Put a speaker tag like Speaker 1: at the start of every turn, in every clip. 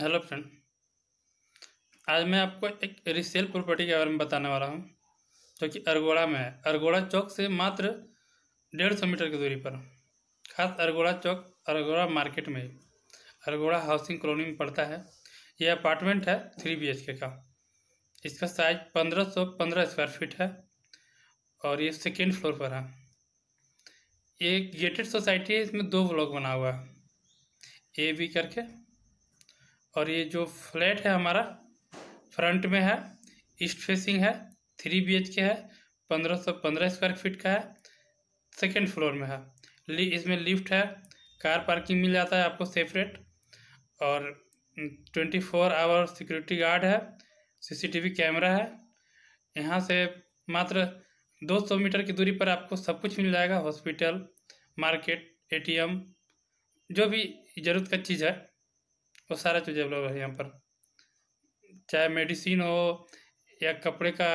Speaker 1: hello friend आज मैं आपको एक रिसेल प्रॉपर्टी के बारे में बताने वाला हूँ जो कि अरगोड़ा में है अरगोड़ा चौक से मात्र डेढ़ सौ मीटर की दूरी पर खास अरगोड़ा चौक अरगोड़ा मार्केट में अरगोड़ा हाउसिंग कॉलोनी में पड़ता है यह अपार्टमेंट है थ्री बी का इसका साइज पंद्रह सौ पंद्रह स्क्वायर फीट है और ये सेकेंड फ्लोर पर है ये गेटेड सोसाइटी है इसमें दो ब्लॉक बना हुआ है ए बी करके और ये जो फ्लैट है हमारा फ्रंट में है ईस्ट फेसिंग है थ्री बी के है पंद्रह सौ पंद्रह स्क्वायर फीट का है सेकेंड फ्लोर में है ली इसमें लिफ्ट है कार पार्किंग मिल जाता है आपको सेपरेट और twenty four hour security guard है सीसीटीवी कैमरा है यहाँ से मात्र दो सौ मीटर की दूरी पर आपको सब कुछ मिल जाएगा हॉस्पिटल मार्केट एटीएम जो भी ज़रूरत का चीज़ है वो सारा चीज़ अवेलेबल है यहाँ पर चाहे मेडिसिन हो या कपड़े का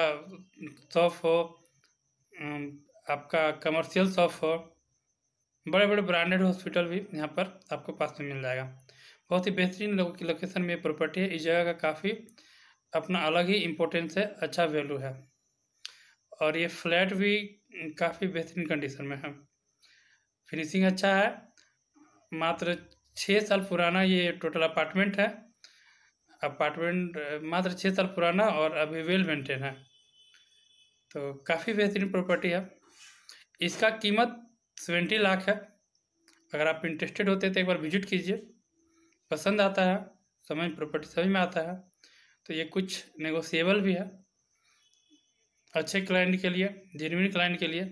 Speaker 1: शॉप हो आपका कमर्शियल शॉप हो बड़े बड़े ब्रांडेड हॉस्पिटल भी यहाँ पर आपको पास में मिल जाएगा बहुत ही बेहतरीन लोगों की लोकेशन में प्रॉपर्टी है इस जगह का काफ़ी अपना अलग ही इम्पोर्टेंस है अच्छा वैल्यू है और ये फ्लैट भी काफ़ी बेहतरीन कंडीशन में है फिनिशिंग अच्छा है मात्र छः साल पुराना ये टोटल अपार्टमेंट है अपार्टमेंट मात्र छः साल पुराना और अभी वेल मेंटेन है तो काफ़ी बेहतरीन प्रॉपर्टी है इसका कीमत सेवेंटी लाख है अगर आप इंटरेस्टेड होते तो एक बार विजिट कीजिए पसंद आता है समझ प्रॉपर्टी समझ में आता है तो ये कुछ नेगोशिएबल भी है अच्छे क्लाइंट के लिए जेनविन क्लाइंट के लिए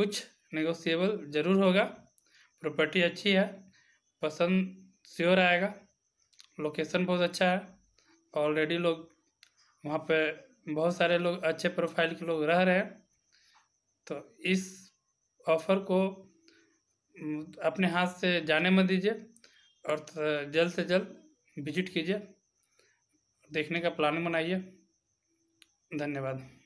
Speaker 1: कुछ नेगोशिएबल ज़रूर होगा प्रॉपर्टी अच्छी है पसंद श्योर आएगा लोकेशन बहुत अच्छा है ऑलरेडी लोग वहाँ पे बहुत सारे लोग अच्छे प्रोफाइल के लोग रह रहे हैं तो इस ऑफ़र को अपने हाथ से जाने मत दीजिए और जल्द से जल्द विजिट कीजिए देखने का प्लान बनाइए धन्यवाद